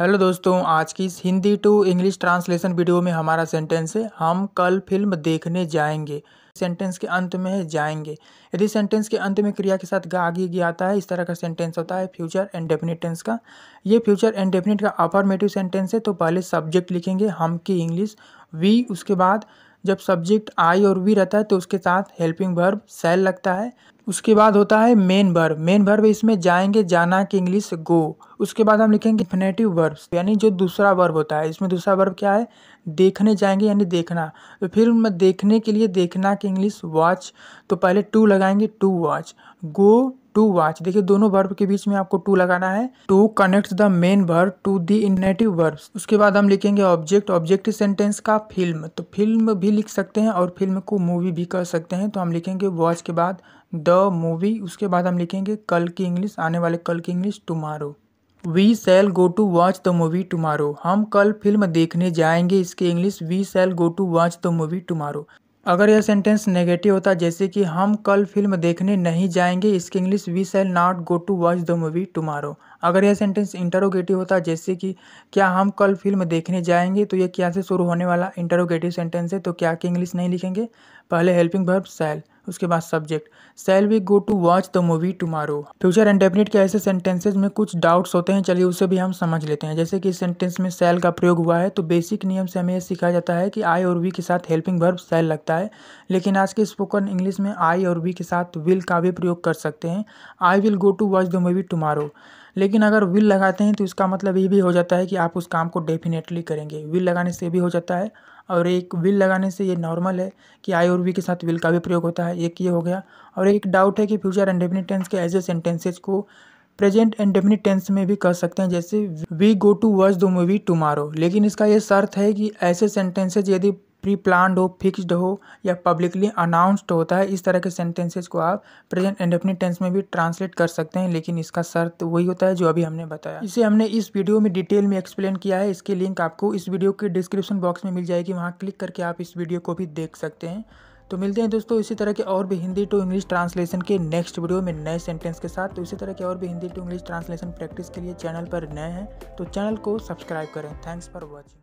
hello दोस्तों आज की इस Hindi to English translation video में हमारा सेंटेंस है हम कल फिल्म देखने जाएंगे सेंटेंस के अंत में है जाएंगे यदि सेंटेंस के अंत में क्रिया के साथ गा आगे आता है इस तरह का सेंटेंस होता है फ्यूचर एंड डेफिनेट टेंस का ये फ्यूचर एंड डेफिनेट का अपॉर्मेटिव सेंटेंस है तो पहले सब्जेक्ट लिखेंगे हम की इंग्लिश वी उसके बाद जब सब्जेक्ट आई और वी रहता है तो उसके साथ हेल्पिंग वर्ब सेल लगता है उसके बाद होता है मेन वर्ब मेन वर्ब इसमें जाएंगे जाना कि इंग्लिश गो उसके बाद हम लिखेंगे इन्फिनेटिव वर्ब्स यानी जो दूसरा वर्ब होता है इसमें दूसरा वर्ब क्या है देखने जाएंगे यानी देखना तो फिर देखने के लिए देखना कि इंग्लिश वॉच तो पहले टू लगाएंगे to watch go to watch देखिए दोनों वर्ब के बीच में आपको टू लगाना है to connect the main verb to the infinitive verb उसके बाद हम लिखेंगे ऑब्जेक्ट ऑब्जेक्ट सेंटेंस का फिल्म तो फिल्म भी लिख सकते हैं और फिल्म को मूवी भी कर सकते हैं तो हम लिखेंगे वॉच के बाद द मूवी उसके बाद हम लिखेंगे कल की इंग्लिश आने वाले कल की English tomorrow we shall go to watch the movie tomorrow हम कल फिल्म देखने जाएंगे इसके English we shall go to watch the movie tomorrow अगर यह सेंटेंस नेगेटिव होता जैसे कि हम कल फिल्म देखने नहीं जाएंगे इसकी English we shall not go to watch the movie tomorrow अगर यह सेंटेंस इंटरोगेटिव होता जैसे कि क्या हम कल फिल्म देखने जाएंगे तो यह क्या से शुरू होने वाला इंटरोगेटिव सेंटेंस है तो क्या की इंग्लिश नहीं लिखेंगे पहले हेल्पिंग वर्ब सेल उसके बाद subject shall we go to watch the movie tomorrow future indefinite के ऐसे सेंटेंसेज में कुछ डाउट्स होते हैं चलिए उसे भी हम समझ लेते हैं जैसे कि इस सेंटेंस में सेल का प्रयोग हुआ है तो बेसिक नियम से हमें यह सिखाया जाता है कि आई और वी के साथ हेल्पिंग वर्ब सेल लगता है लेकिन आज के स्पोकन इंग्लिश में आई और वी के साथ विल का भी प्रयोग कर सकते हैं I will go to watch the movie tomorrow लेकिन अगर विल लगाते हैं तो इसका मतलब ये भी हो जाता है कि आप उस काम को डेफिनेटली करेंगे विल लगाने से भी हो जाता है और एक विल लगाने से ये नॉर्मल है कि आई और वी के साथ विल का भी प्रयोग होता है एक ये हो गया और एक डाउट है कि फ्यूचर एंड डेफिनेट टेंस के एज ए सेंटेंसेज को प्रेजेंट एंड डेफिनेट टेंस में भी कह सकते हैं जैसे we go to watch the movie tomorrow लेकिन इसका ये शर्त है कि ऐसे सेंटेंसेज यदि प्री प्लान्ड हो फिक्स्ड हो या पब्लिकली अनाउंस्ड होता है इस तरह के सेंटेंसेज को आप प्रेजेंट इंडेफिनिट टेंस में भी ट्रांसलेट कर सकते हैं लेकिन इसका शर्त वही होता है जो अभी हमने बताया इसे हमने इस वीडियो में डिटेल में एक्सप्लेन किया है इसकी लिंक आपको इस वीडियो के डिस्क्रिप्शन बॉक्स में मिल जाएगी वहाँ क्लिक करके आप इस वीडियो को भी देख सकते हैं तो मिलते हैं दोस्तों इसी तरह के और भी हिंदी टू इंग्लिश ट्रांसलेशन के नेक्स्ट वीडियो में नए सेंटेंस के साथ तो इसी तरह के और भी Hindi to English translation practice के लिए चैनल पर नए हैं तो चैनल को सब्सक्राइब करें थैंक्स फॉर वॉचिंग